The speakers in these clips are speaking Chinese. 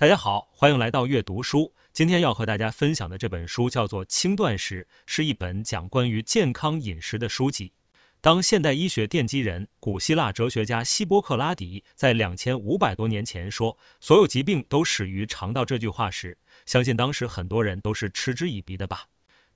大家好，欢迎来到阅读书。今天要和大家分享的这本书叫做《轻断食》，是一本讲关于健康饮食的书籍。当现代医学奠基人、古希腊哲学家希波克拉底在两千五百多年前说“所有疾病都始于肠道”这句话时，相信当时很多人都是嗤之以鼻的吧？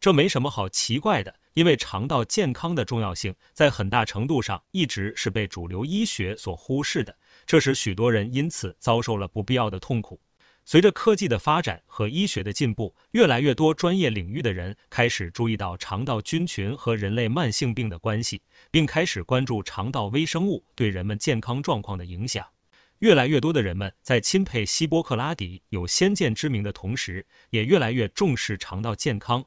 这没什么好奇怪的，因为肠道健康的重要性在很大程度上一直是被主流医学所忽视的，这使许多人因此遭受了不必要的痛苦。随着科技的发展和医学的进步，越来越多专业领域的人开始注意到肠道菌群和人类慢性病的关系，并开始关注肠道微生物对人们健康状况的影响。越来越多的人们在钦佩希波克拉底有先见之明的同时，也越来越重视肠道健康。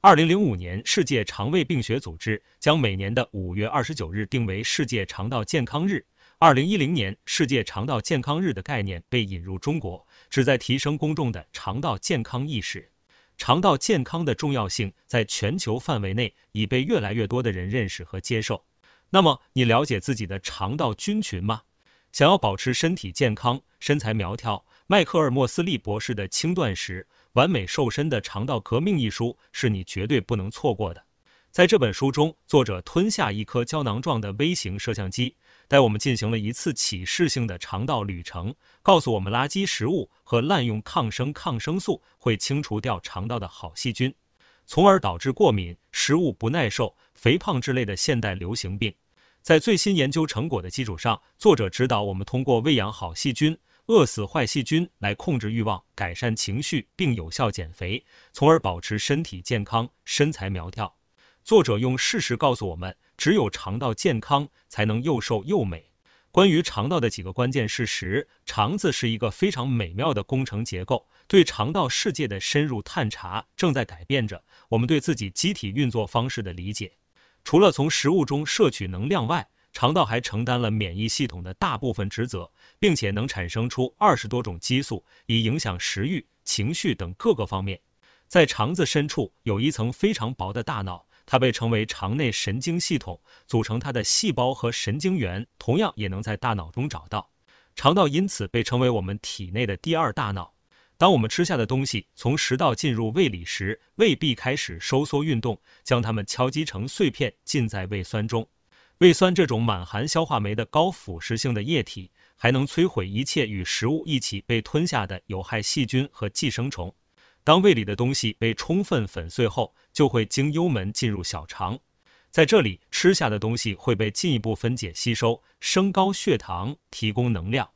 二零零五年，世界肠胃病学组织将每年的五月二十九日定为世界肠道健康日。二零一零年，世界肠道健康日的概念被引入中国。旨在提升公众的肠道健康意识，肠道健康的重要性在全球范围内已被越来越多的人认识和接受。那么，你了解自己的肠道菌群吗？想要保持身体健康、身材苗条，迈克尔·莫斯利博士的《轻断食：完美瘦身的肠道革命》一书是你绝对不能错过的。在这本书中，作者吞下一颗胶囊状的微型摄像机。带我们进行了一次启示性的肠道旅程，告诉我们垃圾食物和滥用抗生抗生素会清除掉肠道的好细菌，从而导致过敏、食物不耐受、肥胖之类的现代流行病。在最新研究成果的基础上，作者指导我们通过喂养好细菌、饿死坏细菌来控制欲望、改善情绪并有效减肥，从而保持身体健康、身材苗条。作者用事实告诉我们。只有肠道健康，才能又瘦又美。关于肠道的几个关键事实：肠子是一个非常美妙的工程结构，对肠道世界的深入探查正在改变着我们对自己机体运作方式的理解。除了从食物中摄取能量外，肠道还承担了免疫系统的大部分职责，并且能产生出二十多种激素，以影响食欲、情绪等各个方面。在肠子深处有一层非常薄的大脑。它被称为肠内神经系统，组成它的细胞和神经元同样也能在大脑中找到。肠道因此被称为我们体内的第二大脑。当我们吃下的东西从食道进入胃里时，胃壁开始收缩运动，将它们敲击成碎片，浸在胃酸中。胃酸这种满含消化酶的高腐蚀性的液体，还能摧毁一切与食物一起被吞下的有害细菌和寄生虫。当胃里的东西被充分粉碎后，就会经幽门进入小肠，在这里吃下的东西会被进一步分解吸收，升高血糖，提供能量。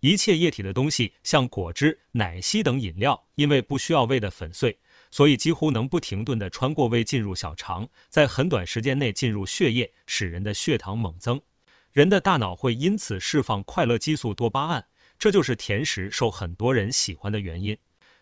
一切液体的东西，像果汁、奶昔等饮料，因为不需要胃的粉碎，所以几乎能不停顿地穿过胃进入小肠，在很短时间内进入血液，使人的血糖猛增。人的大脑会因此释放快乐激素多巴胺，这就是甜食受很多人喜欢的原因。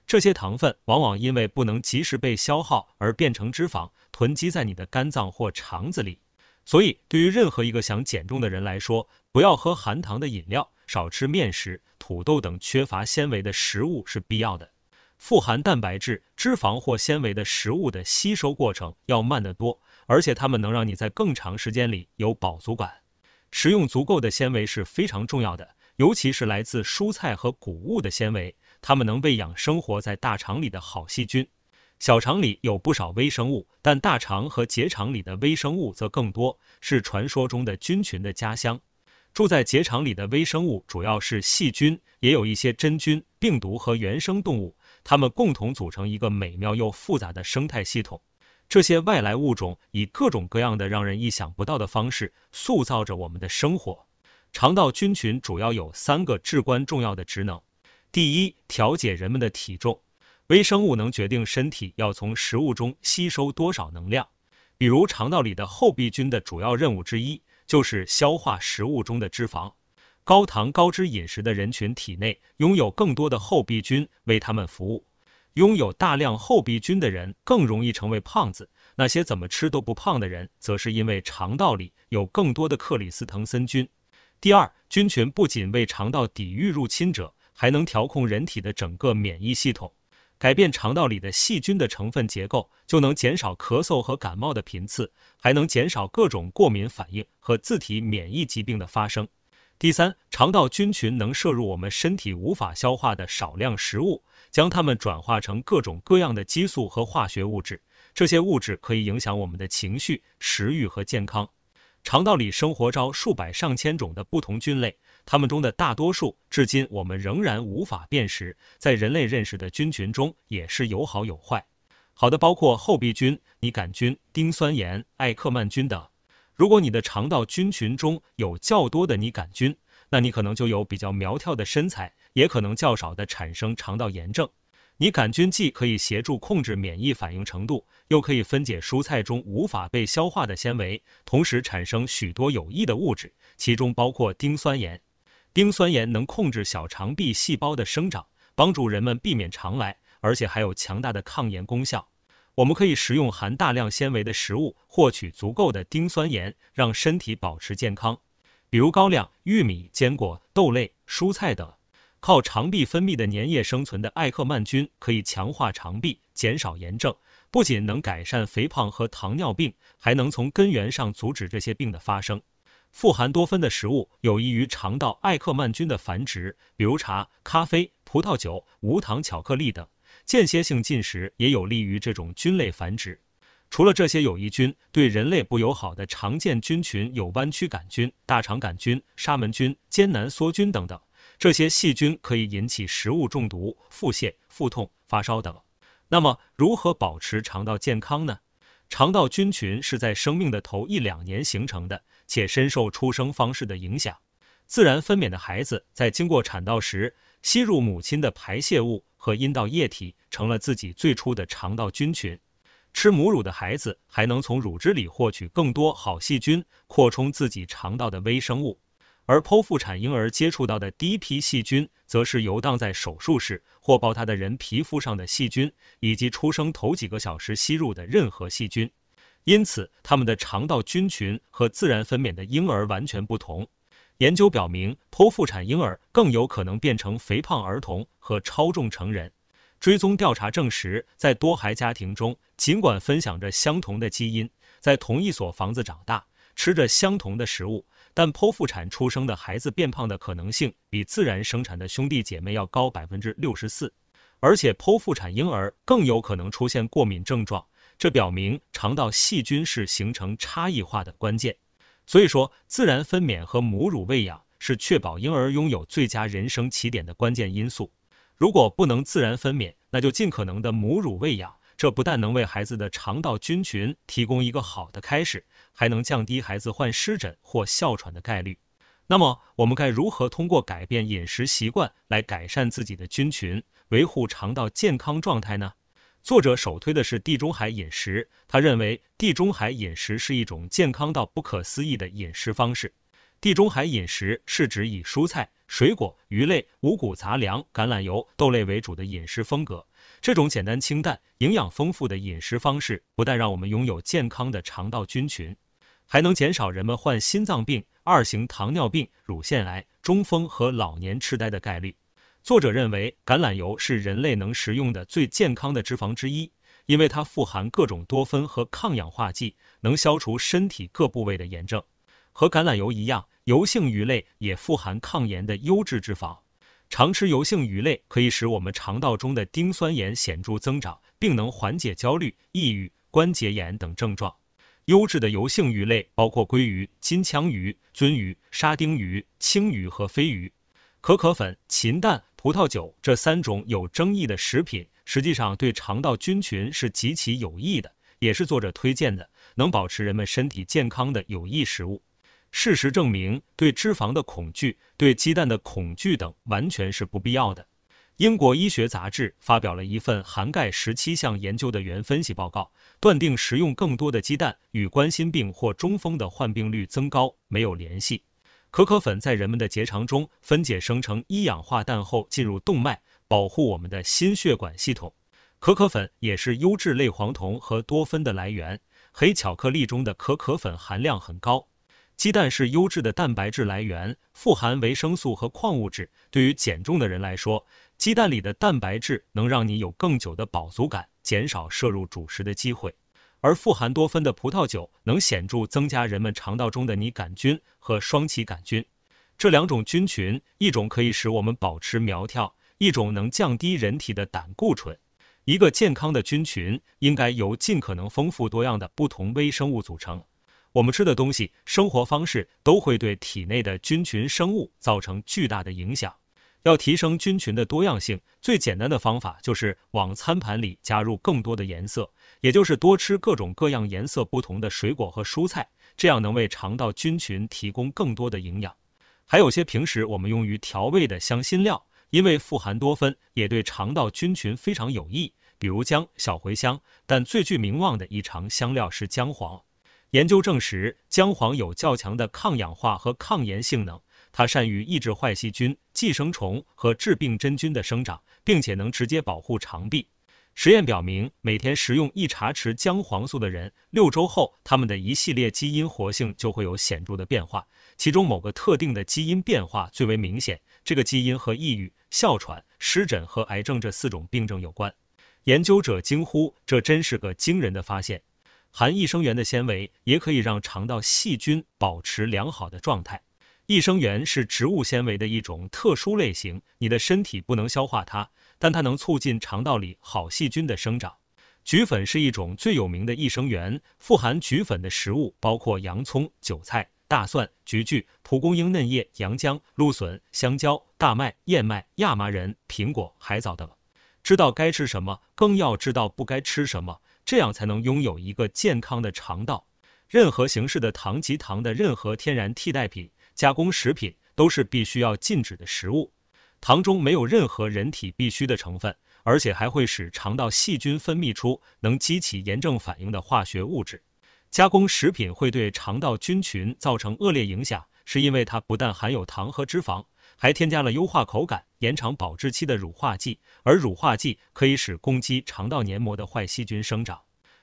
这些糖分往往因为不能及时被消耗而变成脂肪，囤积在你的肝脏或肠子里。所以，对于任何一个想减重的人来说，不要喝含糖的饮料，少吃面食、土豆等缺乏纤维的食物是必要的。富含蛋白质、脂肪或纤维的食物的吸收过程要慢得多，而且它们能让你在更长时间里有饱足感。食用足够的纤维是非常重要的，尤其是来自蔬菜和谷物的纤维。它们能喂养生活在大肠里的好细菌，小肠里有不少微生物，但大肠和结肠里的微生物则更多，是传说中的菌群的家乡。住在结肠里的微生物主要是细菌，也有一些真菌、病毒和原生动物，它们共同组成一个美妙又复杂的生态系统。这些外来物种以各种各样的让人意想不到的方式塑造着我们的生活。肠道菌群主要有三个至关重要的职能。第一，调节人们的体重。微生物能决定身体要从食物中吸收多少能量。比如，肠道里的厚壁菌的主要任务之一就是消化食物中的脂肪。高糖高脂饮食的人群体内拥有更多的厚壁菌为他们服务。拥有大量厚壁菌的人更容易成为胖子。那些怎么吃都不胖的人，则是因为肠道里有更多的克里斯滕森菌。第二，菌群不仅为肠道抵御入侵者。还能调控人体的整个免疫系统，改变肠道里的细菌的成分结构，就能减少咳嗽和感冒的频次，还能减少各种过敏反应和自体免疫疾病的发生。第三，肠道菌群能摄入我们身体无法消化的少量食物，将它们转化成各种各样的激素和化学物质，这些物质可以影响我们的情绪、食欲和健康。肠道里生活着数百上千种的不同菌类，它们中的大多数至今我们仍然无法辨识。在人类认识的菌群中，也是有好有坏。好的包括厚壁菌、拟杆菌、丁酸盐、艾克曼菌等。如果你的肠道菌群中有较多的拟杆菌，那你可能就有比较苗条的身材，也可能较少的产生肠道炎症。拟杆菌既可以协助控制免疫反应程度，又可以分解蔬菜中无法被消化的纤维，同时产生许多有益的物质，其中包括丁酸盐。丁酸盐能控制小肠壁细胞的生长，帮助人们避免肠癌，而且还有强大的抗炎功效。我们可以食用含大量纤维的食物，获取足够的丁酸盐，让身体保持健康，比如高粱、玉米、坚果、豆类、蔬菜等。靠肠壁分泌的粘液生存的艾克曼菌可以强化肠壁，减少炎症，不仅能改善肥胖和糖尿病，还能从根源上阻止这些病的发生。富含多酚的食物有益于肠道艾克曼菌的繁殖，比如茶、咖啡、葡萄酒、无糖巧克力等。间歇性进食也有利于这种菌类繁殖。除了这些有益菌，对人类不友好的常见菌群有弯曲杆菌、大肠杆菌、沙门菌、艰难梭菌等等。这些细菌可以引起食物中毒、腹泻、腹痛、发烧等。那么，如何保持肠道健康呢？肠道菌群是在生命的头一两年形成的，且深受出生方式的影响。自然分娩的孩子在经过产道时吸入母亲的排泄物和阴道液体，成了自己最初的肠道菌群。吃母乳的孩子还能从乳汁里获取更多好细菌，扩充自己肠道的微生物。而剖腹产婴儿接触到的第一批细菌，则是游荡在手术室或抱他的人皮肤上的细菌，以及出生头几个小时吸入的任何细菌。因此，他们的肠道菌群和自然分娩的婴儿完全不同。研究表明，剖腹产婴儿更有可能变成肥胖儿童和超重成人。追踪调查证实，在多孩家庭中，尽管分享着相同的基因，在同一所房子长大，吃着相同的食物。但剖腹产出生的孩子变胖的可能性比自然生产的兄弟姐妹要高百分之六十四，而且剖腹产婴儿更有可能出现过敏症状，这表明肠道细菌是形成差异化的关键。所以说，自然分娩和母乳喂养是确保婴儿拥有最佳人生起点的关键因素。如果不能自然分娩，那就尽可能的母乳喂养。这不但能为孩子的肠道菌群提供一个好的开始，还能降低孩子患湿疹或哮喘的概率。那么，我们该如何通过改变饮食习惯来改善自己的菌群，维护肠道健康状态呢？作者首推的是地中海饮食，他认为地中海饮食是一种健康到不可思议的饮食方式。地中海饮食是指以蔬菜、水果、鱼类、五谷杂粮、橄榄油、豆类为主的饮食风格。这种简单清淡、营养丰富的饮食方式，不但让我们拥有健康的肠道菌群，还能减少人们患心脏病、二型糖尿病、乳腺癌、中风和老年痴呆的概率。作者认为，橄榄油是人类能食用的最健康的脂肪之一，因为它富含各种多酚和抗氧化剂，能消除身体各部位的炎症。和橄榄油一样，油性鱼类也富含抗炎的优质脂肪。常吃油性鱼类可以使我们肠道中的丁酸盐显著增长，并能缓解焦虑、抑郁、关节炎等症状。优质的油性鱼类包括鲑鱼、金枪鱼、鳟鱼、沙丁鱼、青鱼和鲱鱼。可可粉、禽蛋、葡萄酒这三种有争议的食品，实际上对肠道菌群是极其有益的，也是作者推荐的能保持人们身体健康的有益食物。事实证明，对脂肪的恐惧、对鸡蛋的恐惧等完全是不必要的。英国医学杂志发表了一份涵盖十七项研究的原分析报告，断定食用更多的鸡蛋与冠心病或中风的患病率增高没有联系。可可粉在人们的结肠中分解生成一氧化氮后进入动脉，保护我们的心血管系统。可可粉也是优质类黄酮和多酚的来源，黑巧克力中的可可粉含量很高。鸡蛋是优质的蛋白质来源，富含维生素和矿物质。对于减重的人来说，鸡蛋里的蛋白质能让你有更久的饱足感，减少摄入主食的机会。而富含多酚的葡萄酒能显著增加人们肠道中的拟杆菌和双歧杆菌这两种菌群，一种可以使我们保持苗条，一种能降低人体的胆固醇。一个健康的菌群应该由尽可能丰富多样的不同微生物组成。我们吃的东西、生活方式都会对体内的菌群生物造成巨大的影响。要提升菌群的多样性，最简单的方法就是往餐盘里加入更多的颜色，也就是多吃各种各样颜色不同的水果和蔬菜，这样能为肠道菌群提供更多的营养。还有些平时我们用于调味的香辛料，因为富含多酚，也对肠道菌群非常有益，比如姜、小茴香。但最具名望的一常香料是姜黄。研究证实，姜黄有较强的抗氧化和抗炎性能。它善于抑制坏细菌、寄生虫和致病真菌的生长，并且能直接保护肠壁。实验表明，每天食用一茶匙姜黄素的人，六周后，他们的一系列基因活性就会有显著的变化，其中某个特定的基因变化最为明显。这个基因和抑郁、哮喘、湿疹和癌症这四种病症有关。研究者惊呼：“这真是个惊人的发现！”含益生元的纤维也可以让肠道细菌保持良好的状态。益生元是植物纤维的一种特殊类型，你的身体不能消化它，但它能促进肠道里好细菌的生长。菊粉是一种最有名的益生元，富含菊粉的食物包括洋葱、韭菜、大蒜、菊苣、蒲公英嫩叶、洋姜、芦笋、香蕉、大麦、燕麦、亚麻仁、苹果、海藻等。知道该吃什么，更要知道不该吃什么。这样才能拥有一个健康的肠道。任何形式的糖及糖的任何天然替代品、加工食品都是必须要禁止的食物。糖中没有任何人体必需的成分，而且还会使肠道细菌分泌出能激起炎症反应的化学物质。加工食品会对肠道菌群造成恶劣影响，是因为它不但含有糖和脂肪。还添加了优化口感、延长保质期的乳化剂，而乳化剂可以使攻击肠道黏膜的坏细菌生长。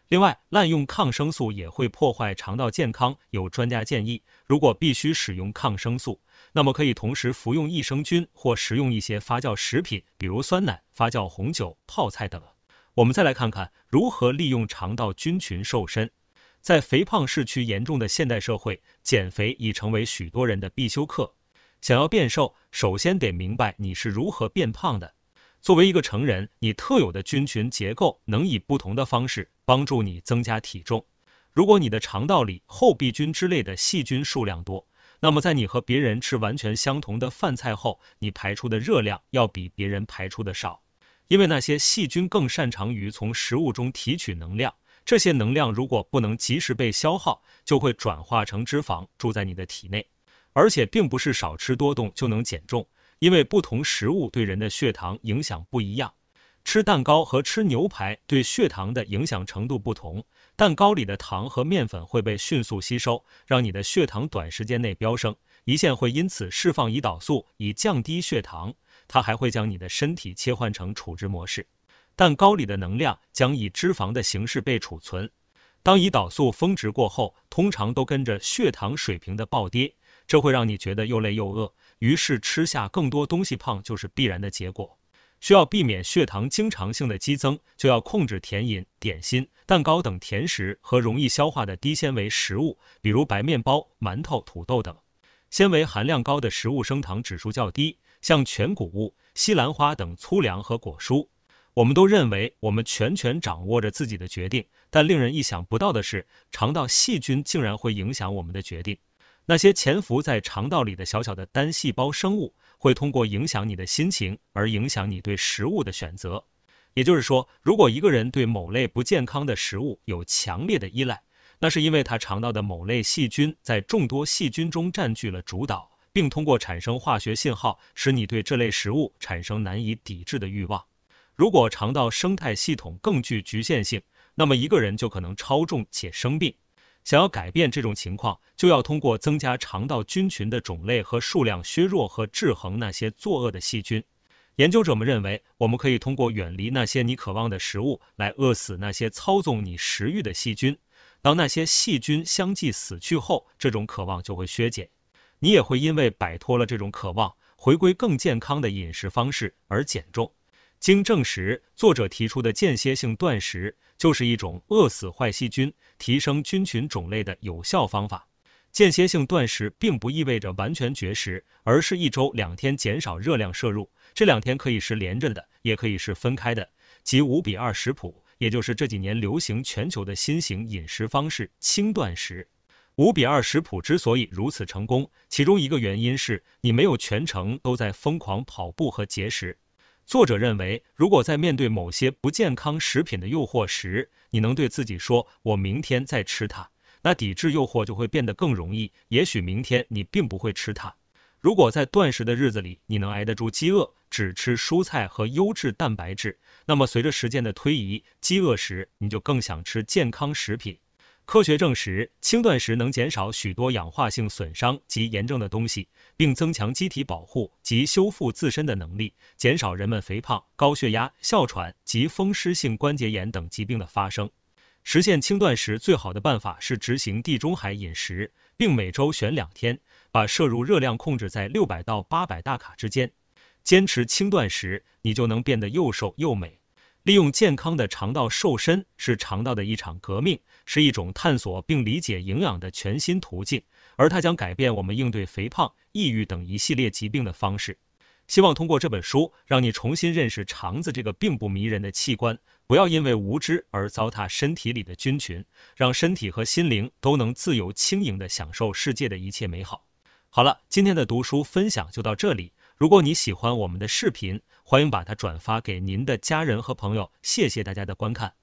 另外，滥用抗生素也会破坏肠道健康。有专家建议，如果必须使用抗生素，那么可以同时服用益生菌或食用一些发酵食品，比如酸奶、发酵红酒、泡菜等。我们再来看看如何利用肠道菌群瘦身。在肥胖市区严重的现代社会，减肥已成为许多人的必修课。想要变瘦，首先得明白你是如何变胖的。作为一个成人，你特有的菌群结构能以不同的方式帮助你增加体重。如果你的肠道里厚壁菌之类的细菌数量多，那么在你和别人吃完全相同的饭菜后，你排出的热量要比别人排出的少，因为那些细菌更擅长于从食物中提取能量。这些能量如果不能及时被消耗，就会转化成脂肪，住在你的体内。而且并不是少吃多动就能减重，因为不同食物对人的血糖影响不一样。吃蛋糕和吃牛排对血糖的影响程度不同。蛋糕里的糖和面粉会被迅速吸收，让你的血糖短时间内飙升，胰腺会因此释放胰岛素以降低血糖，它还会将你的身体切换成储脂模式。蛋糕里的能量将以脂肪的形式被储存，当胰岛素峰值过后，通常都跟着血糖水平的暴跌。这会让你觉得又累又饿，于是吃下更多东西，胖就是必然的结果。需要避免血糖经常性的激增，就要控制甜饮、点心、蛋糕等甜食和容易消化的低纤维食物，比如白面包、馒头、土豆等。纤维含量高的食物升糖指数较低，像全谷物、西兰花等粗粮和果蔬。我们都认为我们全权掌握着自己的决定，但令人意想不到的是，肠道细菌竟然会影响我们的决定。那些潜伏在肠道里的小小的单细胞生物，会通过影响你的心情而影响你对食物的选择。也就是说，如果一个人对某类不健康的食物有强烈的依赖，那是因为他肠道的某类细菌在众多细菌中占据了主导，并通过产生化学信号，使你对这类食物产生难以抵制的欲望。如果肠道生态系统更具局限性，那么一个人就可能超重且生病。想要改变这种情况，就要通过增加肠道菌群的种类和数量，削弱和制衡那些作恶的细菌。研究者们认为，我们可以通过远离那些你渴望的食物来饿死那些操纵你食欲的细菌。当那些细菌相继死去后，这种渴望就会削减，你也会因为摆脱了这种渴望，回归更健康的饮食方式而减重。经证实，作者提出的间歇性断食就是一种饿死坏细菌、提升菌群种类的有效方法。间歇性断食并不意味着完全绝食，而是一周两天减少热量摄入，这两天可以是连着的，也可以是分开的，即五比二食谱，也就是这几年流行全球的新型饮食方式——轻断食。五比二食谱之所以如此成功，其中一个原因是你没有全程都在疯狂跑步和节食。作者认为，如果在面对某些不健康食品的诱惑时，你能对自己说“我明天再吃它”，那抵制诱惑就会变得更容易。也许明天你并不会吃它。如果在断食的日子里，你能挨得住饥饿，只吃蔬菜和优质蛋白质，那么随着时间的推移，饥饿时你就更想吃健康食品。科学证实，轻断食能减少许多氧化性损伤及炎症的东西，并增强机体保护及修复自身的能力，减少人们肥胖、高血压、哮喘及风湿性关节炎等疾病的发生。实现轻断食最好的办法是执行地中海饮食，并每周选两天，把摄入热量控制在六百到八百大卡之间。坚持轻断食，你就能变得又瘦又美。利用健康的肠道瘦身是肠道的一场革命，是一种探索并理解营养的全新途径，而它将改变我们应对肥胖、抑郁等一系列疾病的方式。希望通过这本书，让你重新认识肠子这个并不迷人的器官，不要因为无知而糟蹋身体里的菌群，让身体和心灵都能自由轻盈地享受世界的一切美好。好了，今天的读书分享就到这里。如果你喜欢我们的视频，欢迎把它转发给您的家人和朋友。谢谢大家的观看。